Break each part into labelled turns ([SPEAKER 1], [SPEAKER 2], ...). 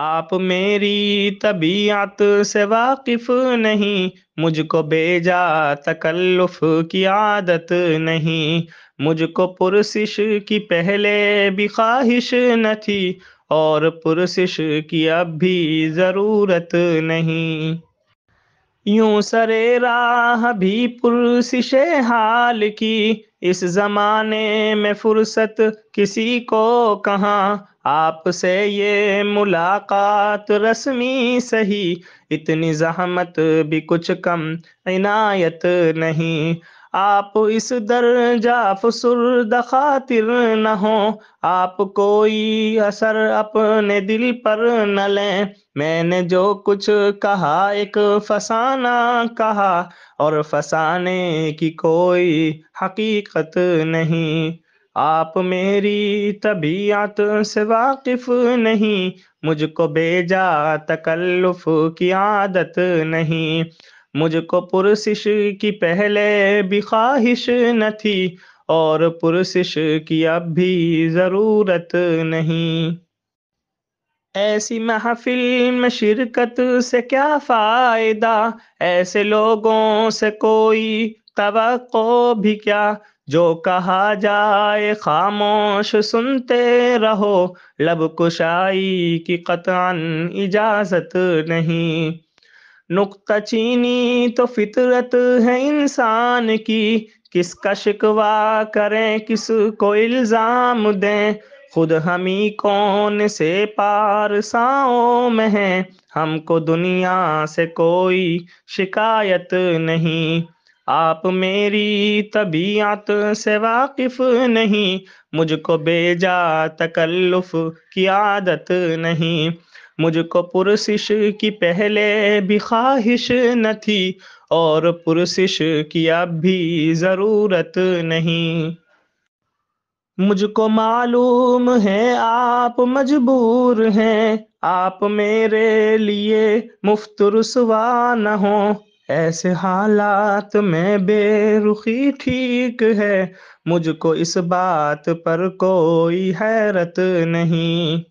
[SPEAKER 1] आप मेरी तबीयत से वाकिफ नहीं मुझको बेजा तकल्लुफ की आदत नहीं मुझको पुरसिश की पहले भी ख्वाहिश न थी और पुरसिश की अब भी ज़रूरत नहीं यूं सरे राह भी पुरसिश हाल की इस जमाने में फुर्सत किसी को कहाँ आपसे ये मुलाकात रस्मी सही इतनी जहमत भी कुछ कम इनायत नहीं आप इस दर्जा फसुर्द खातिर न हो आप कोई असर अपने दिल पर न लें मैंने जो कुछ कहा एक फसाना कहा और फसाने की कोई हकीकत नहीं आप मेरी तबीयत से वाकिफ नहीं मुझको बेजा तकल्लुफ की आदत नहीं मुझको पुरसिश की पहले भी ख्वाहिश न थी और पुरसिश की अब भी ज़रूरत नहीं ऐसी महफिल में शिरकत से क्या फ़ायदा ऐसे लोगों से कोई तो भी क्या जो कहा जाए खामोश सुनते रहो लब कुशाई की कतान इजाज़त नहीं नुकता चीनी तो फितरत है इंसान की किसका शिकवा करें किस को इल्ज़ाम दें खुद हम ही कौन से पारसाओं में हैं हमको दुनिया से कोई शिकायत नहीं आप मेरी तबीयत से वाकिफ नहीं मुझको बेजा तकल्लुफ की आदत नहीं मुझको पुरसिश की पहले भी ख्वाहिश न थी और पुरसिश की अब भी ज़रूरत नहीं मुझको मालूम है आप मजबूर हैं आप मेरे लिए मुफ्त रसवा न हो ऐसे हालात में बेरुखी ठीक है मुझको इस बात पर कोई हैरत नहीं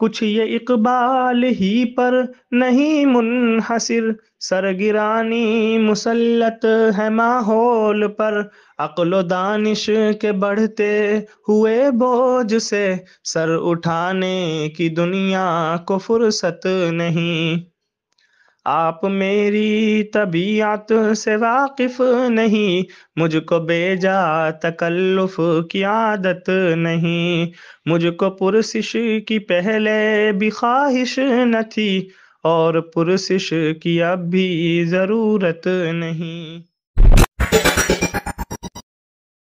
[SPEAKER 1] कुछ ये इकबाल ही पर नहीं मुनहसिर सरगिरानी मुसलत है माहौल पर अक्ल दानिश के बढ़ते हुए बोझ से सर उठाने की दुनिया को फुर्सत नहीं आप मेरी तबीयत से वाकिफ नहीं मुझको बेजा तकल्लुफ की आदत नहीं मुझको पुरसिश की पहले भी ख्वाहिश न थी और पुरसिश की अब भी ज़रूरत नहीं